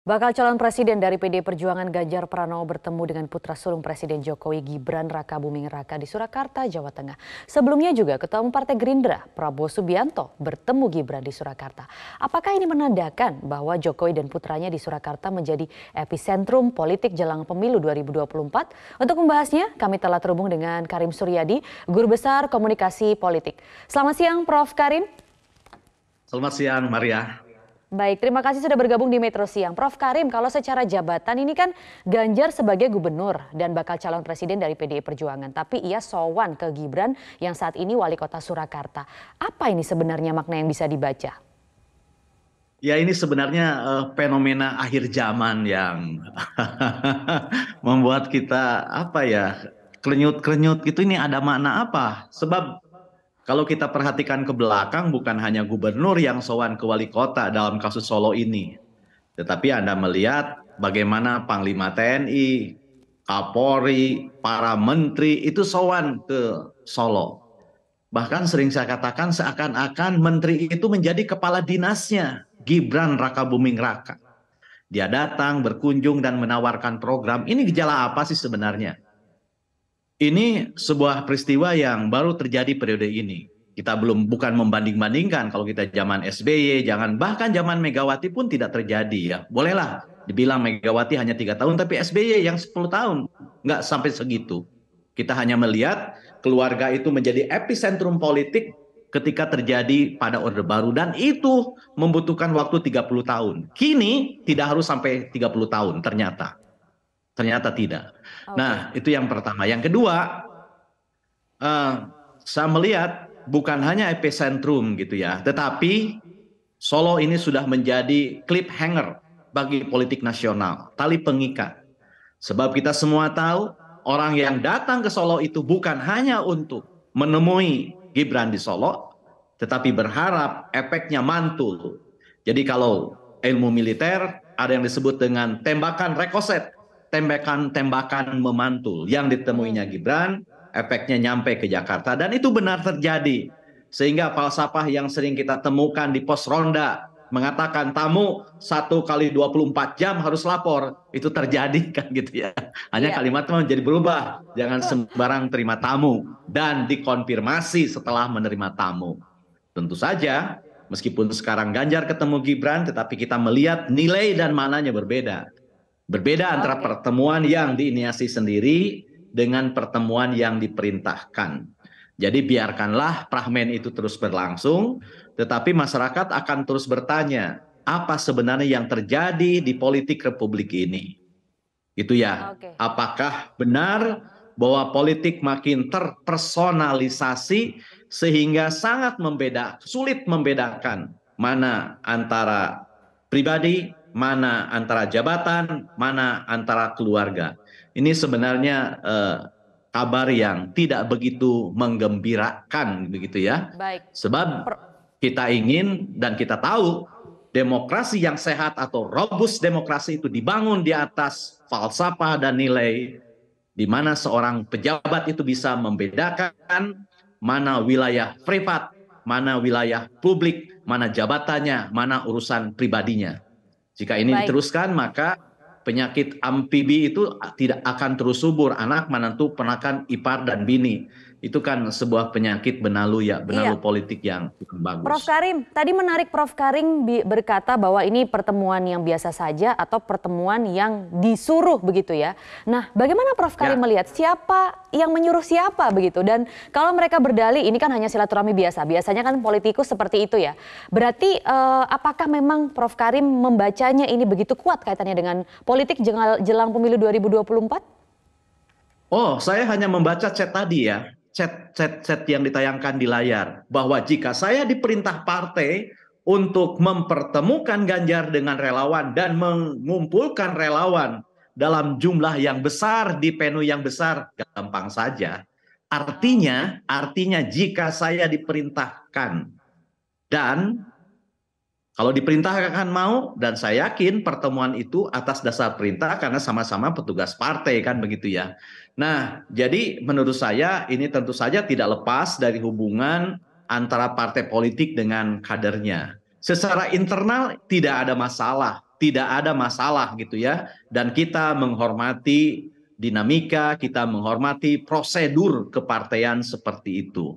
Bakal calon presiden dari PD Perjuangan Ganjar Pranowo bertemu dengan putra sulung Presiden Jokowi Gibran Raka Buming Raka di Surakarta, Jawa Tengah. Sebelumnya juga Ketua Umum Partai Gerindra Prabowo Subianto bertemu Gibran di Surakarta. Apakah ini menandakan bahwa Jokowi dan putranya di Surakarta menjadi epicentrum politik jelang pemilu 2024? Untuk membahasnya, kami telah terhubung dengan Karim Suryadi, Guru Besar Komunikasi Politik. Selamat siang Prof. Karim. Selamat siang Maria. Baik, terima kasih sudah bergabung di Metro Siang. Prof. Karim, kalau secara jabatan ini kan Ganjar sebagai gubernur dan bakal calon presiden dari PDI Perjuangan. Tapi ia sowan ke Gibran yang saat ini wali kota Surakarta. Apa ini sebenarnya makna yang bisa dibaca? Ya ini sebenarnya uh, fenomena akhir zaman yang membuat kita apa ya, klenyut-klenyut gitu ini ada makna apa? Sebab kalau kita perhatikan ke belakang bukan hanya gubernur yang sowan ke wali kota dalam kasus Solo ini. Tetapi Anda melihat bagaimana Panglima TNI, Kapolri, para menteri itu sowan ke Solo. Bahkan sering saya katakan seakan-akan menteri itu menjadi kepala dinasnya Gibran Raka Buming Raka. Dia datang, berkunjung, dan menawarkan program. Ini gejala apa sih sebenarnya? ini sebuah peristiwa yang baru terjadi periode ini. Kita belum bukan membanding-bandingkan kalau kita zaman SBY, jangan bahkan zaman Megawati pun tidak terjadi ya. Bolehlah dibilang Megawati hanya tiga tahun, tapi SBY yang 10 tahun nggak sampai segitu. Kita hanya melihat keluarga itu menjadi epicentrum politik ketika terjadi pada Orde Baru dan itu membutuhkan waktu 30 tahun. Kini tidak harus sampai 30 tahun ternyata. Ternyata tidak. Okay. Nah, itu yang pertama. Yang kedua, uh, saya melihat bukan hanya epicentrum gitu ya, tetapi Solo ini sudah menjadi hanger bagi politik nasional, tali pengikat. Sebab kita semua tahu orang yang datang ke Solo itu bukan hanya untuk menemui Gibran di Solo, tetapi berharap efeknya mantul. Jadi kalau ilmu militer ada yang disebut dengan tembakan rekoset tembakan-tembakan memantul yang ditemuinya hmm. Gibran, efeknya nyampe ke Jakarta dan itu benar terjadi. Sehingga falsafah yang sering kita temukan di pos ronda mengatakan tamu satu kali 24 jam harus lapor itu terjadi kan gitu ya hanya yeah. kalimatnya menjadi berubah jangan sembarang terima tamu dan dikonfirmasi setelah menerima tamu tentu saja meskipun sekarang Ganjar ketemu Gibran tetapi kita melihat nilai dan mananya berbeda Berbeda antara pertemuan yang diinisiasi sendiri dengan pertemuan yang diperintahkan. Jadi biarkanlah prahmen itu terus berlangsung, tetapi masyarakat akan terus bertanya, apa sebenarnya yang terjadi di politik republik ini? Itu ya. Okay. Apakah benar bahwa politik makin terpersonalisasi sehingga sangat membeda, sulit membedakan mana antara pribadi mana antara jabatan, mana antara keluarga. Ini sebenarnya eh, kabar yang tidak begitu menggembirakan begitu ya. Baik. Sebab kita ingin dan kita tahu demokrasi yang sehat atau robust demokrasi itu dibangun di atas falsafah dan nilai di mana seorang pejabat itu bisa membedakan mana wilayah privat, mana wilayah publik, mana jabatannya, mana urusan pribadinya. Jika ini Baik. diteruskan maka penyakit amfibi itu tidak akan terus subur anak, menantu, penakan, ipar dan bini itu kan sebuah penyakit benalu ya, benalu iya. politik yang bagus. Prof Karim, tadi menarik Prof Karim berkata bahwa ini pertemuan yang biasa saja atau pertemuan yang disuruh begitu ya. Nah, bagaimana Prof Karim ya. melihat siapa yang menyuruh siapa begitu dan kalau mereka berdali ini kan hanya silaturahmi biasa. Biasanya kan politikus seperti itu ya. Berarti eh, apakah memang Prof Karim membacanya ini begitu kuat kaitannya dengan politik jelang pemilu 2024? Oh, saya hanya membaca chat tadi ya chat-chat yang ditayangkan di layar bahwa jika saya diperintah partai untuk mempertemukan Ganjar dengan relawan dan mengumpulkan relawan dalam jumlah yang besar di penuh yang besar gampang saja. Artinya, artinya jika saya diperintahkan dan kalau diperintahkan mau dan saya yakin pertemuan itu atas dasar perintah karena sama-sama petugas partai kan begitu ya. Nah, jadi menurut saya ini tentu saja tidak lepas dari hubungan antara partai politik dengan kadernya. Secara internal tidak ada masalah, tidak ada masalah gitu ya dan kita menghormati dinamika, kita menghormati prosedur kepartean seperti itu.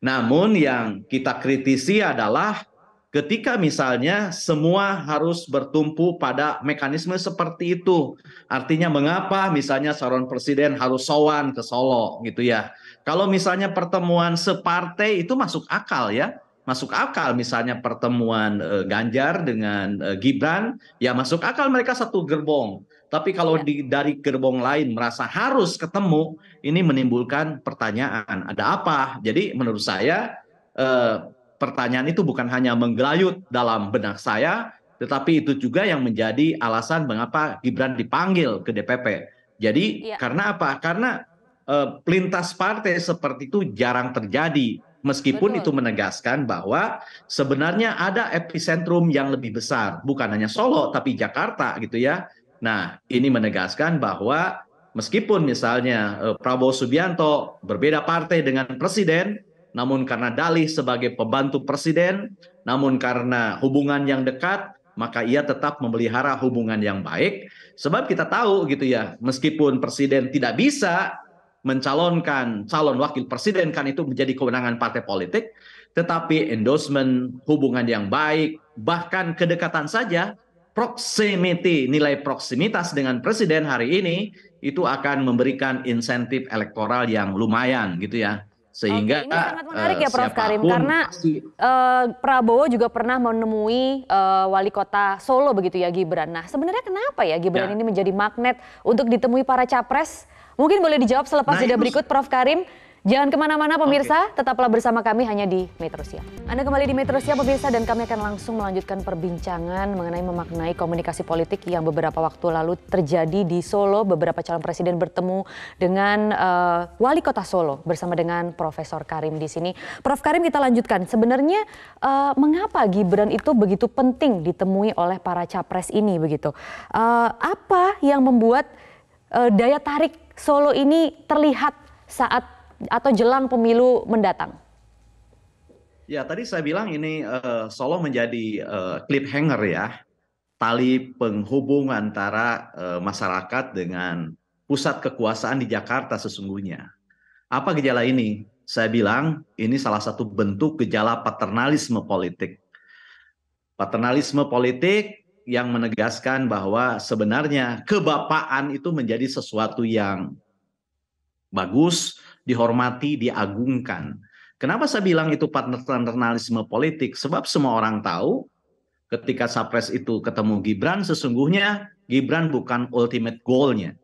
Namun yang kita kritisi adalah ketika misalnya semua harus bertumpu pada mekanisme seperti itu. Artinya mengapa misalnya seorang presiden harus sowan ke Solo gitu ya. Kalau misalnya pertemuan separtai itu masuk akal ya. Masuk akal misalnya pertemuan e, Ganjar dengan e, Gibran ya masuk akal mereka satu gerbong. Tapi kalau ya. di, dari gerbong lain merasa harus ketemu, ini menimbulkan pertanyaan, ada apa? Jadi menurut saya eh, pertanyaan itu bukan hanya menggelayut dalam benak saya, tetapi itu juga yang menjadi alasan mengapa Gibran dipanggil ke DPP. Jadi ya. karena apa? Karena eh, lintas partai seperti itu jarang terjadi meskipun Betul. itu menegaskan bahwa sebenarnya ada epicentrum yang lebih besar, bukan hanya Solo tapi Jakarta gitu ya. Nah, ini menegaskan bahwa meskipun misalnya eh, Prabowo Subianto berbeda partai dengan presiden, namun karena Dalih sebagai pembantu presiden, namun karena hubungan yang dekat, maka ia tetap memelihara hubungan yang baik. Sebab kita tahu gitu ya, meskipun presiden tidak bisa mencalonkan calon wakil presiden kan itu menjadi kewenangan partai politik, tetapi endorsement hubungan yang baik, bahkan kedekatan saja proximity, nilai proximitas dengan presiden hari ini itu akan memberikan insentif elektoral yang lumayan gitu ya sehingga Oke, ini sangat menarik eh, ya Prof Karim karena uh, Prabowo juga pernah menemui uh, wali kota Solo begitu ya Gibran. Nah, sebenarnya kenapa ya Gibran ya. ini menjadi magnet untuk ditemui para capres? Mungkin boleh dijawab selepas nah, berikut Prof Karim. Jangan kemana-mana pemirsa, okay. tetaplah bersama kami hanya di Metro Siap. Anda kembali di Metro Siap pemirsa dan kami akan langsung melanjutkan perbincangan mengenai memaknai komunikasi politik yang beberapa waktu lalu terjadi di Solo. Beberapa calon presiden bertemu dengan uh, wali kota Solo bersama dengan Profesor Karim di sini. Prof Karim kita lanjutkan, sebenarnya uh, mengapa Gibran itu begitu penting ditemui oleh para capres ini begitu? Uh, apa yang membuat uh, daya tarik Solo ini terlihat saat atau jelang pemilu mendatang? Ya, tadi saya bilang ini uh, Solo menjadi uh, cliffhanger ya. Tali penghubung antara uh, masyarakat dengan pusat kekuasaan di Jakarta sesungguhnya. Apa gejala ini? Saya bilang ini salah satu bentuk gejala paternalisme politik. Paternalisme politik yang menegaskan bahwa sebenarnya kebapaan itu menjadi sesuatu yang bagus, dihormati, diagungkan. Kenapa saya bilang itu partner internalisme politik? Sebab semua orang tahu ketika Sapres itu ketemu Gibran, sesungguhnya Gibran bukan ultimate goalnya.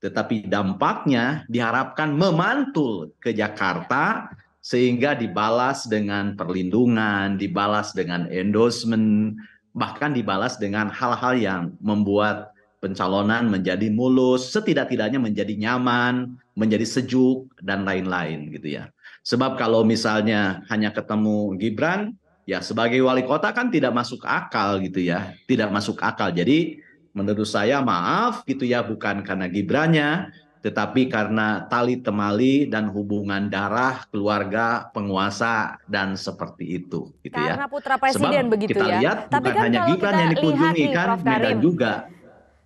Tetapi dampaknya diharapkan memantul ke Jakarta sehingga dibalas dengan perlindungan, dibalas dengan endorsement, bahkan dibalas dengan hal-hal yang membuat pencalonan menjadi mulus, setidak-tidaknya menjadi nyaman, menjadi sejuk dan lain-lain gitu ya. Sebab kalau misalnya hanya ketemu Gibran, ya sebagai wali kota kan tidak masuk akal gitu ya, tidak masuk akal. Jadi menurut saya maaf gitu ya bukan karena Gibrannya, tetapi karena tali temali dan hubungan darah keluarga penguasa dan seperti itu gitu karena ya. Karena putra presiden Sebab begitu kita ya. Lihat, Tapi bukan kan hanya Gibran yang dikunjungi nih, kan Prof. Medan juga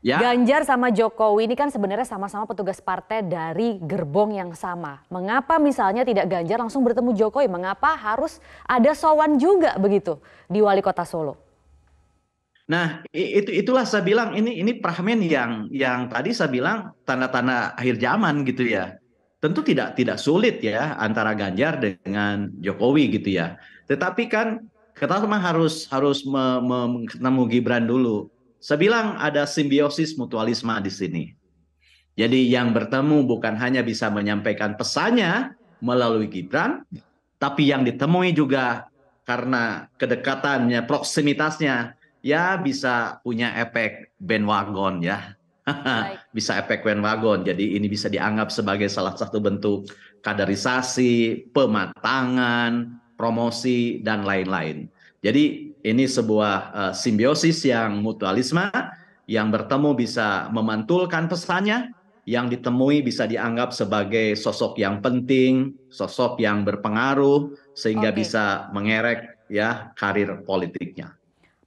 Ya. Ganjar sama Jokowi ini kan sebenarnya sama-sama petugas partai dari gerbong yang sama. Mengapa misalnya tidak Ganjar langsung bertemu Jokowi? Mengapa harus ada sowan juga begitu di wali kota Solo? Nah itu itulah saya bilang ini ini prahmen yang yang tadi saya bilang tanda-tanda akhir zaman gitu ya. Tentu tidak tidak sulit ya antara Ganjar dengan Jokowi gitu ya. Tetapi kan kita harus harus me, Gibran dulu saya bilang ada simbiosis mutualisme di sini. Jadi yang bertemu bukan hanya bisa menyampaikan pesannya melalui Gibran, tapi yang ditemui juga karena kedekatannya, proximitasnya, ya bisa punya efek bandwagon ya. bisa efek bandwagon. Jadi ini bisa dianggap sebagai salah satu bentuk kaderisasi, pematangan, promosi, dan lain-lain. Jadi ini sebuah uh, simbiosis yang mutualisme yang bertemu bisa memantulkan pesannya, yang ditemui bisa dianggap sebagai sosok yang penting, sosok yang berpengaruh sehingga okay. bisa mengerek ya karir politiknya.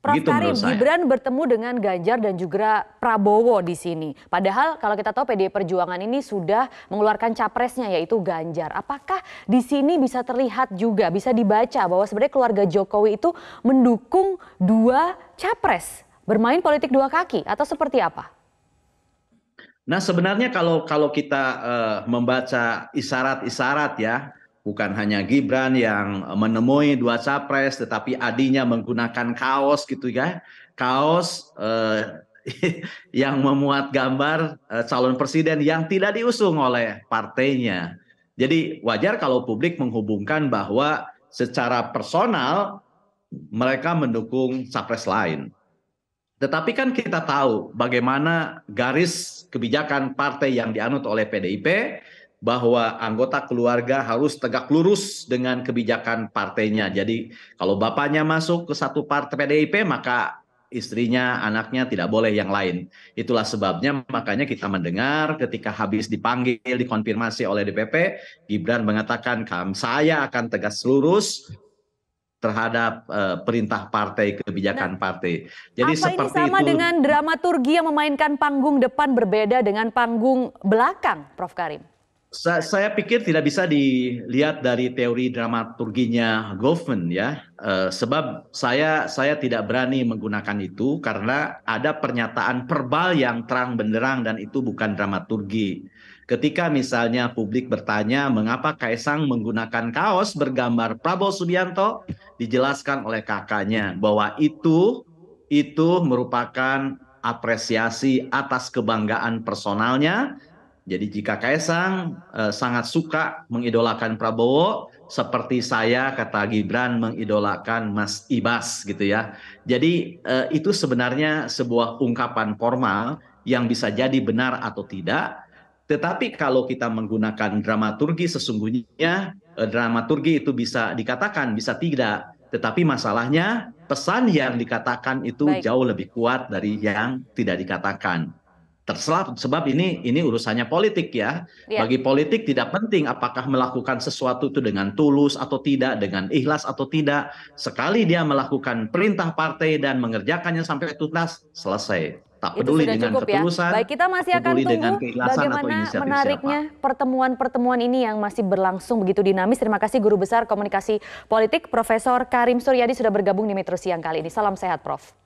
Prof. Gitu Karim, Gibran bertemu dengan Ganjar dan juga Prabowo di sini. Padahal kalau kita tahu PDI Perjuangan ini sudah mengeluarkan capresnya yaitu Ganjar. Apakah di sini bisa terlihat juga, bisa dibaca bahwa sebenarnya keluarga Jokowi itu mendukung dua capres? Bermain politik dua kaki atau seperti apa? Nah sebenarnya kalau kalau kita uh, membaca isyarat-isyarat ya bukan hanya Gibran yang menemui dua capres, tetapi adinya menggunakan kaos gitu ya, kaos eh, yang memuat gambar eh, calon presiden yang tidak diusung oleh partainya. Jadi wajar kalau publik menghubungkan bahwa secara personal mereka mendukung capres lain. Tetapi kan kita tahu bagaimana garis kebijakan partai yang dianut oleh PDIP bahwa anggota keluarga harus tegak lurus dengan kebijakan partainya. Jadi kalau bapaknya masuk ke satu partai PDIP maka istrinya, anaknya tidak boleh yang lain. Itulah sebabnya makanya kita mendengar ketika habis dipanggil, dikonfirmasi oleh DPP, Gibran mengatakan, "Kam, saya akan tegas lurus terhadap uh, perintah partai, kebijakan nah, partai." Jadi apa seperti ini sama itu, dengan dramaturgi yang memainkan panggung depan berbeda dengan panggung belakang, Prof Karim? saya pikir tidak bisa dilihat dari teori dramaturginya Goffman ya, eh, sebab saya saya tidak berani menggunakan itu karena ada pernyataan verbal yang terang benderang dan itu bukan dramaturgi. Ketika misalnya publik bertanya mengapa Kaisang menggunakan kaos bergambar Prabowo Subianto, dijelaskan oleh kakaknya bahwa itu itu merupakan apresiasi atas kebanggaan personalnya jadi jika Kaisang eh, sangat suka mengidolakan Prabowo, seperti saya kata Gibran mengidolakan Mas Ibas gitu ya. Jadi eh, itu sebenarnya sebuah ungkapan formal yang bisa jadi benar atau tidak. Tetapi kalau kita menggunakan dramaturgi sesungguhnya eh, dramaturgi itu bisa dikatakan bisa tidak. Tetapi masalahnya pesan yang dikatakan itu Baik. jauh lebih kuat dari yang tidak dikatakan terserah sebab ini ini urusannya politik ya. ya Bagi politik tidak penting apakah melakukan sesuatu itu dengan tulus atau tidak, dengan ikhlas atau tidak. Sekali dia melakukan perintah partai dan mengerjakannya sampai tuntas, selesai. Tak peduli itu dengan cukup ya. ketulusan. Ya. Baik, kita masih akan tunggu bagaimana menariknya pertemuan-pertemuan ini yang masih berlangsung begitu dinamis. Terima kasih Guru Besar Komunikasi Politik Profesor Karim Suryadi sudah bergabung di Metro Siang kali ini. Salam sehat, Prof.